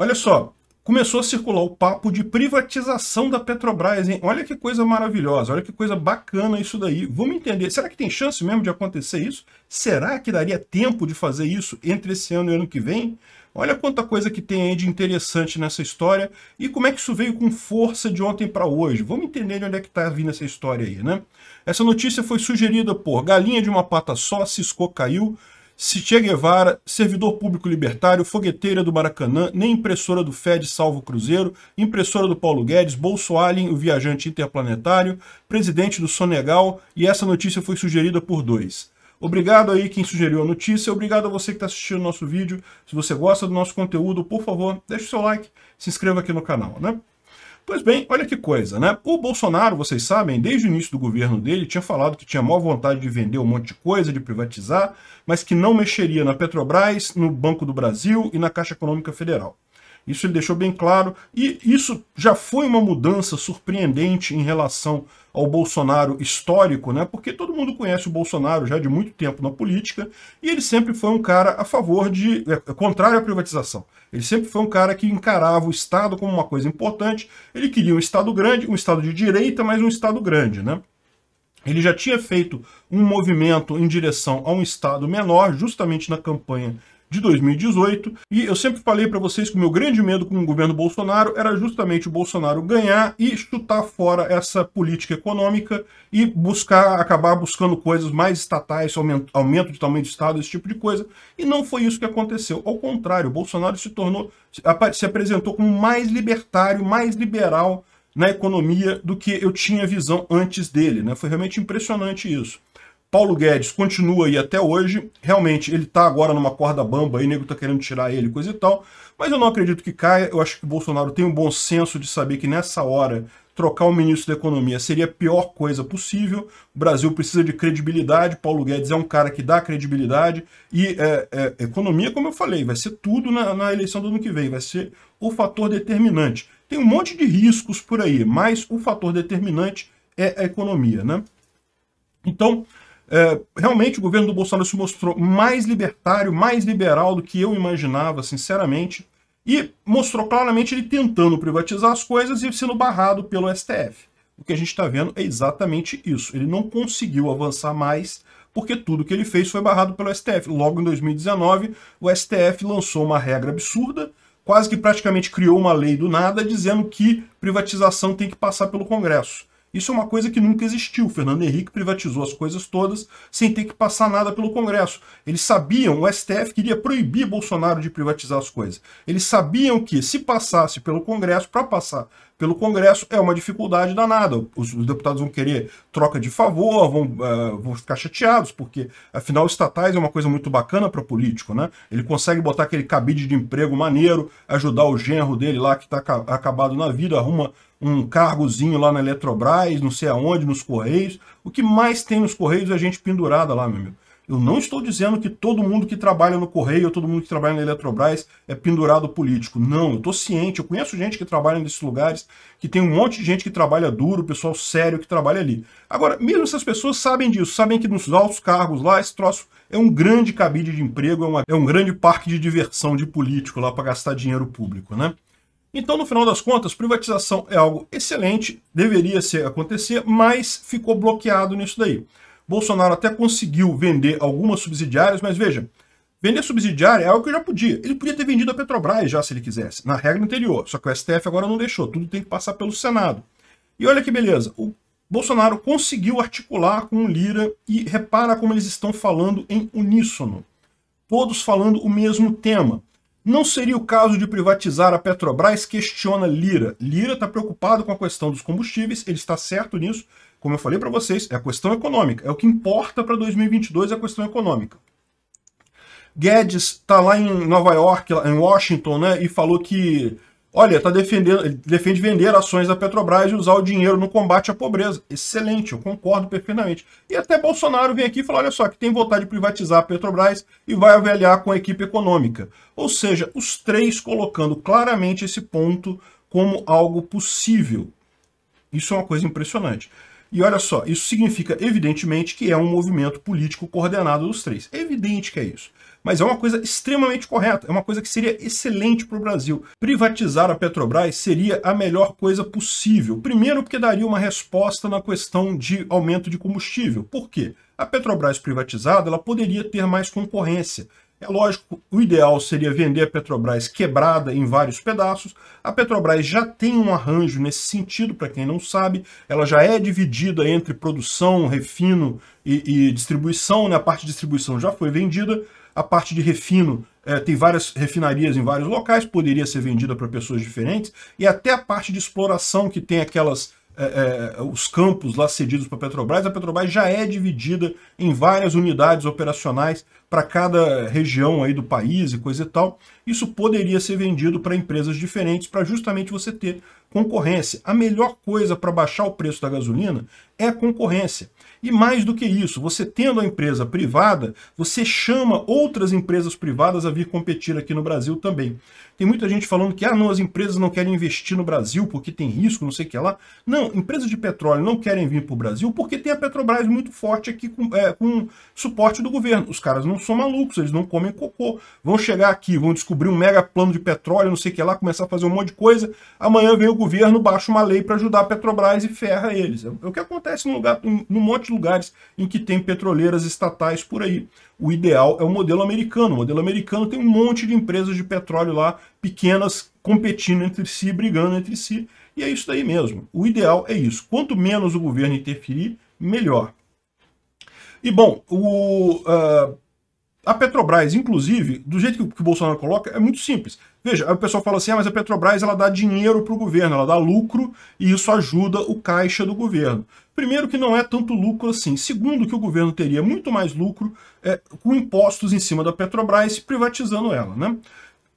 Olha só, começou a circular o papo de privatização da Petrobras, hein? Olha que coisa maravilhosa, olha que coisa bacana isso daí. Vamos entender, será que tem chance mesmo de acontecer isso? Será que daria tempo de fazer isso entre esse ano e ano que vem? Olha quanta coisa que tem aí de interessante nessa história e como é que isso veio com força de ontem para hoje. Vamos entender onde é que está vindo essa história aí, né? Essa notícia foi sugerida por Galinha de uma Pata Só, Cisco caiu, se Che Guevara, servidor público libertário, fogueteira do Maracanã, nem impressora do Fed salvo Cruzeiro, impressora do Paulo Guedes, Bolso Allen, o viajante interplanetário, presidente do Sonegal, e essa notícia foi sugerida por dois. Obrigado aí quem sugeriu a notícia, obrigado a você que está assistindo o nosso vídeo. Se você gosta do nosso conteúdo, por favor, deixe o seu like, se inscreva aqui no canal, né? Pois bem, olha que coisa, né? O Bolsonaro, vocês sabem, desde o início do governo dele, tinha falado que tinha maior vontade de vender um monte de coisa, de privatizar, mas que não mexeria na Petrobras, no Banco do Brasil e na Caixa Econômica Federal. Isso ele deixou bem claro. E isso já foi uma mudança surpreendente em relação ao Bolsonaro histórico, né? Porque todo mundo conhece o Bolsonaro já de muito tempo na política e ele sempre foi um cara a favor de. É, é, contrário à privatização. Ele sempre foi um cara que encarava o Estado como uma coisa importante. Ele queria um Estado grande, um Estado de direita, mas um Estado grande, né? Ele já tinha feito um movimento em direção a um Estado menor, justamente na campanha de 2018. E eu sempre falei para vocês que o meu grande medo com o governo Bolsonaro era justamente o Bolsonaro ganhar e chutar fora essa política econômica e buscar acabar buscando coisas mais estatais, aumento, aumento de tamanho de Estado, esse tipo de coisa. E não foi isso que aconteceu. Ao contrário, Bolsonaro se tornou, se apresentou como mais libertário, mais liberal na economia do que eu tinha visão antes dele. Né? Foi realmente impressionante isso. Paulo Guedes continua aí até hoje. Realmente, ele está agora numa corda bamba aí, o nego tá querendo tirar ele, coisa e tal. Mas eu não acredito que caia. Eu acho que o Bolsonaro tem um bom senso de saber que nessa hora trocar o ministro da Economia seria a pior coisa possível. O Brasil precisa de credibilidade. Paulo Guedes é um cara que dá credibilidade. E é, é, economia, como eu falei, vai ser tudo na, na eleição do ano que vem. Vai ser o fator determinante. Tem um monte de riscos por aí, mas o fator determinante é a economia, né? Então, é, realmente o governo do Bolsonaro se mostrou mais libertário, mais liberal do que eu imaginava, sinceramente, e mostrou claramente ele tentando privatizar as coisas e sendo barrado pelo STF. O que a gente está vendo é exatamente isso. Ele não conseguiu avançar mais porque tudo que ele fez foi barrado pelo STF. Logo em 2019, o STF lançou uma regra absurda, quase que praticamente criou uma lei do nada, dizendo que privatização tem que passar pelo Congresso. Isso é uma coisa que nunca existiu. O Fernando Henrique privatizou as coisas todas sem ter que passar nada pelo Congresso. Eles sabiam, o STF queria proibir Bolsonaro de privatizar as coisas. Eles sabiam que se passasse pelo Congresso, para passar pelo Congresso, é uma dificuldade danada. Os, os deputados vão querer troca de favor, vão, uh, vão ficar chateados, porque afinal estatais é uma coisa muito bacana para político, né? Ele consegue botar aquele cabide de emprego maneiro, ajudar o genro dele lá que está acabado na vida, arruma um cargozinho lá na Eletrobras, não sei aonde, nos Correios. O que mais tem nos Correios é gente pendurada lá, meu amigo. Eu não estou dizendo que todo mundo que trabalha no Correio, todo mundo que trabalha na Eletrobras é pendurado político. Não, eu estou ciente, eu conheço gente que trabalha nesses lugares, que tem um monte de gente que trabalha duro, pessoal sério que trabalha ali. Agora, mesmo essas pessoas sabem disso, sabem que nos altos cargos lá, esse troço é um grande cabide de emprego, é, uma, é um grande parque de diversão de político lá para gastar dinheiro público, né? Então, no final das contas, privatização é algo excelente, deveria ser acontecer, mas ficou bloqueado nisso daí. Bolsonaro até conseguiu vender algumas subsidiárias, mas veja, vender subsidiária é algo que eu já podia. Ele podia ter vendido a Petrobras já, se ele quisesse, na regra anterior, só que o STF agora não deixou, tudo tem que passar pelo Senado. E olha que beleza, o Bolsonaro conseguiu articular com o Lira e repara como eles estão falando em uníssono. Todos falando o mesmo tema. Não seria o caso de privatizar a Petrobras? Questiona Lira. Lira está preocupado com a questão dos combustíveis, ele está certo nisso. Como eu falei para vocês, é a questão econômica. É o que importa para 2022 é a questão econômica. Guedes está lá em Nova York, em Washington, né, e falou que Olha, tá defendendo, ele defende vender ações da Petrobras e usar o dinheiro no combate à pobreza. Excelente, eu concordo perfeitamente. E até Bolsonaro vem aqui e fala, olha só, que tem vontade de privatizar a Petrobras e vai avaliar com a equipe econômica. Ou seja, os três colocando claramente esse ponto como algo possível. Isso é uma coisa impressionante. E olha só, isso significa evidentemente que é um movimento político coordenado dos três. É evidente que é isso mas é uma coisa extremamente correta, é uma coisa que seria excelente para o Brasil. Privatizar a Petrobras seria a melhor coisa possível. Primeiro, porque daria uma resposta na questão de aumento de combustível. Por quê? A Petrobras privatizada ela poderia ter mais concorrência. É lógico, o ideal seria vender a Petrobras quebrada em vários pedaços. A Petrobras já tem um arranjo nesse sentido, para quem não sabe. Ela já é dividida entre produção, refino e, e, distribuição. Né? A parte de distribuição já foi vendida. A parte de refino é, tem várias refinarias em vários locais, poderia ser vendida para pessoas diferentes. E até a parte de exploração, que tem aquelas é, é, os campos lá cedidos para a Petrobras, a Petrobras já é dividida em várias unidades operacionais para cada região aí do país e coisa e tal. Isso poderia ser vendido para empresas diferentes para justamente você ter concorrência. A melhor coisa para baixar o preço da gasolina é a concorrência. E mais do que isso, você tendo a empresa privada, você chama outras empresas privadas a vir competir aqui no Brasil também. Tem muita gente falando que ah, não, as empresas não querem investir no Brasil porque tem risco, não sei o que lá. Não, empresas de petróleo não querem vir para o Brasil porque tem a Petrobras muito forte aqui com, é, com suporte do governo. Os caras não são malucos, eles não comem cocô. Vão chegar aqui, vão descobrir um mega plano de petróleo, não sei o que lá, começar a fazer um monte de coisa. Amanhã vem o governo, baixa uma lei para ajudar a Petrobras e ferra eles. É o que acontece num, lugar, num monte de lugares em que tem petroleiras estatais por aí. O ideal é o modelo americano. O modelo americano tem um monte de empresas de petróleo lá, pequenas, competindo entre si, brigando entre si. E é isso daí mesmo. O ideal é isso. Quanto menos o governo interferir, melhor. E bom, o, uh, a Petrobras, inclusive, do jeito que o Bolsonaro coloca, é muito simples. Veja, o pessoal fala assim, ah, mas a Petrobras ela dá dinheiro para o governo, ela dá lucro e isso ajuda o caixa do governo. Primeiro que não é tanto lucro assim. Segundo que o governo teria muito mais lucro é, com impostos em cima da Petrobras privatizando ela, né?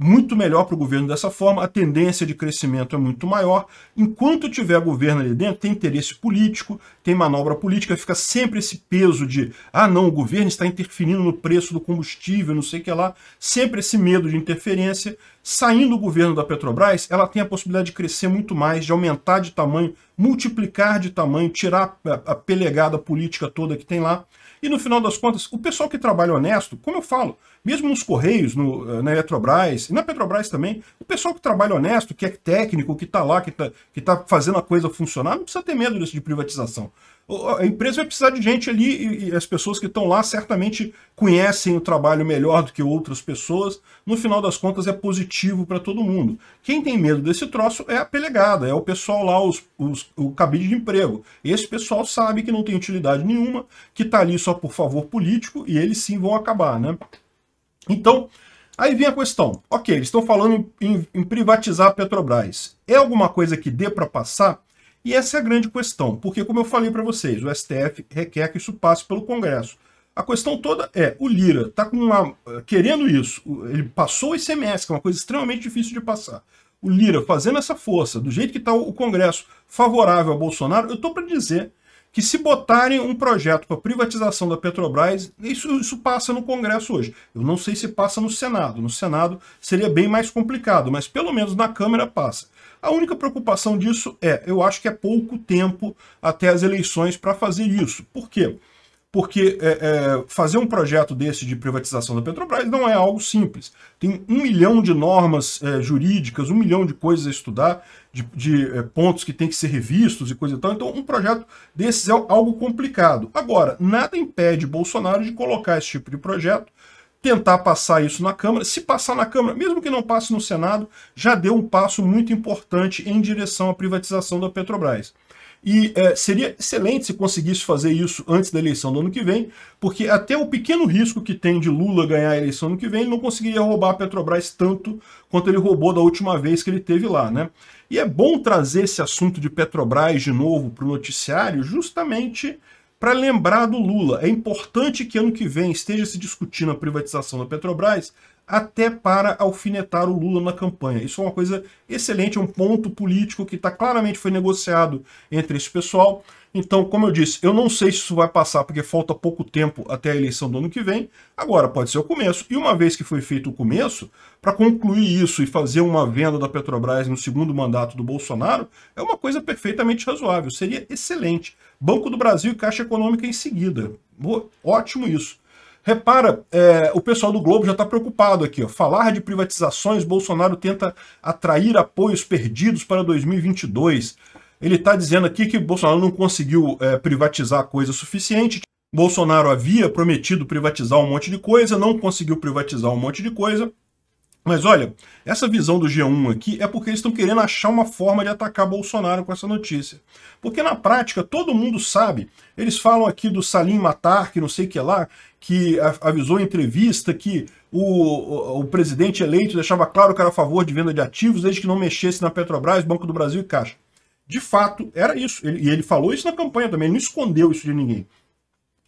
muito melhor para o governo dessa forma, a tendência de crescimento é muito maior. Enquanto tiver governo ali dentro, tem interesse político, tem manobra política, fica sempre esse peso de ah não, o governo está interferindo no preço do combustível, não sei o que lá, sempre esse medo de interferência saindo do governo da Petrobras, ela tem a possibilidade de crescer muito mais, de aumentar de tamanho, multiplicar de tamanho, tirar a, pelegada política toda que tem lá. E no final das contas, o pessoal que trabalha honesto, como eu falo, mesmo nos Correios, no, eh, na Eletrobras, e na Petrobras também, o pessoal que trabalha honesto, que é técnico, que está lá, que está que tá fazendo a coisa funcionar, não precisa ter medo disso de privatização a empresa vai precisar de gente ali e, as pessoas que estão lá certamente conhecem o trabalho melhor do que outras pessoas. No final das contas, é positivo para todo mundo. Quem tem medo desse troço é a pelegada, é o pessoal lá, os, os, o cabide de emprego. Esse pessoal sabe que não tem utilidade nenhuma, que está ali só por favor político e eles sim vão acabar, né? Então, Aí vem a questão. Ok, eles estão falando em, em, privatizar a Petrobras. É alguma coisa que dê para passar? E essa é a grande questão, porque, como eu falei para vocês, o STF requer que isso passe pelo Congresso. A questão toda é, o Lira está eh, querendo isso, ele passou o ICMS, que é uma coisa extremamente difícil de passar. O Lira fazendo essa força, do jeito que está o Congresso favorável a Bolsonaro, eu estou para dizer que se botarem um projeto para privatização da Petrobras, isso, isso passa no Congresso hoje. Eu não sei se passa no Senado. No Senado seria bem mais complicado, mas pelo menos na Câmara passa. A única preocupação disso é, eu acho que é pouco tempo até as eleições para fazer isso. Por quê? porque é, é, fazer um projeto desse de privatização da Petrobras não é algo simples. Tem um milhão de normas é, jurídicas, um milhão de coisas a estudar, de, de é, pontos que tem que ser revistos e coisa e tal. Então, um projeto desses é algo complicado. Agora, nada impede Bolsonaro de colocar esse tipo de projeto, tentar passar isso na Câmara. Se passar na Câmara, mesmo que não passe no Senado, já deu um passo muito importante em direção à privatização da Petrobras. E é, seria excelente se conseguisse fazer isso antes da eleição do ano que vem, porque até o pequeno risco que tem de Lula ganhar a eleição no que vem, ele não conseguiria roubar a Petrobras tanto quanto ele roubou da última vez que ele teve lá, né? E é bom trazer esse assunto de Petrobras de novo para o noticiário, justamente para lembrar do Lula. É importante que ano que vem esteja se discutindo a privatização da Petrobras, até para alfinetar o Lula na campanha. Isso é uma coisa excelente, é um ponto político que tá, claramente foi negociado entre esse pessoal. Então, como eu disse, eu não sei se isso vai passar, porque falta pouco tempo até a eleição do ano que vem. Agora, pode ser o começo. E uma vez que foi feito o começo, para concluir isso e fazer uma venda da Petrobras no segundo mandato do Bolsonaro, é uma coisa perfeitamente razoável. Seria excelente. Banco do Brasil e Caixa Econômica em seguida. Ótimo isso. Repara, é, o pessoal do Globo já está preocupado aqui. Ó. Falar de privatizações, Bolsonaro tenta atrair apoios perdidos para 2022. Ele está dizendo aqui que Bolsonaro não conseguiu é, privatizar coisa suficiente. Bolsonaro havia prometido privatizar um monte de coisa, não conseguiu privatizar um monte de coisa. Mas olha, essa visão do G1 aqui é porque eles estão querendo achar uma forma de atacar Bolsonaro com essa notícia. Porque na prática todo mundo sabe. Eles falam aqui do Salim Matar, que não sei o que lá, que avisou em entrevista que o, o, o presidente eleito deixava claro que era a favor de venda de ativos desde que não mexesse na Petrobras, Banco do Brasil e Caixa. De fato, era isso. Ele, e ele falou isso na campanha também, ele não escondeu isso de ninguém.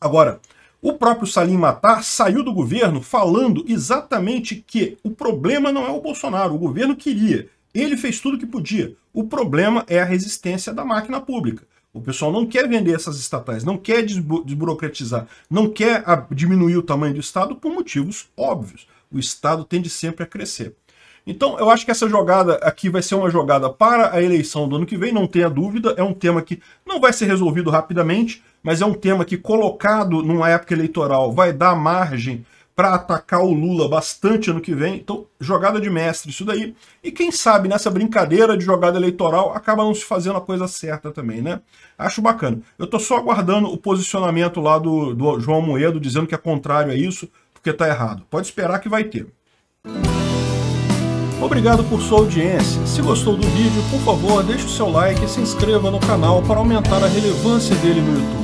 Agora, o próprio Salim Matar saiu do governo falando exatamente que o problema não é o Bolsonaro, o governo queria, ele fez tudo que podia. O problema é a resistência da máquina pública. O pessoal não quer vender essas estatais, não quer desburocratizar, não quer diminuir o tamanho do Estado por motivos óbvios. O Estado tende sempre a crescer. Então, eu acho que essa jogada aqui vai ser uma jogada para a eleição do ano que vem, não tenha dúvida. É um tema que não vai ser resolvido rapidamente, mas é um tema que, colocado numa época eleitoral, vai dar margem para atacar o Lula bastante ano que vem. Então, jogada de mestre, isso daí. E quem sabe nessa brincadeira de jogada eleitoral acaba não se fazendo a coisa certa também, né? Acho bacana. Eu estou só aguardando o posicionamento lá do, do João Moedo dizendo que é contrário a isso, porque está errado. Pode esperar que vai ter. Obrigado por sua audiência. Se gostou do vídeo, por favor, deixe o seu like e se inscreva no canal para aumentar a relevância dele no YouTube.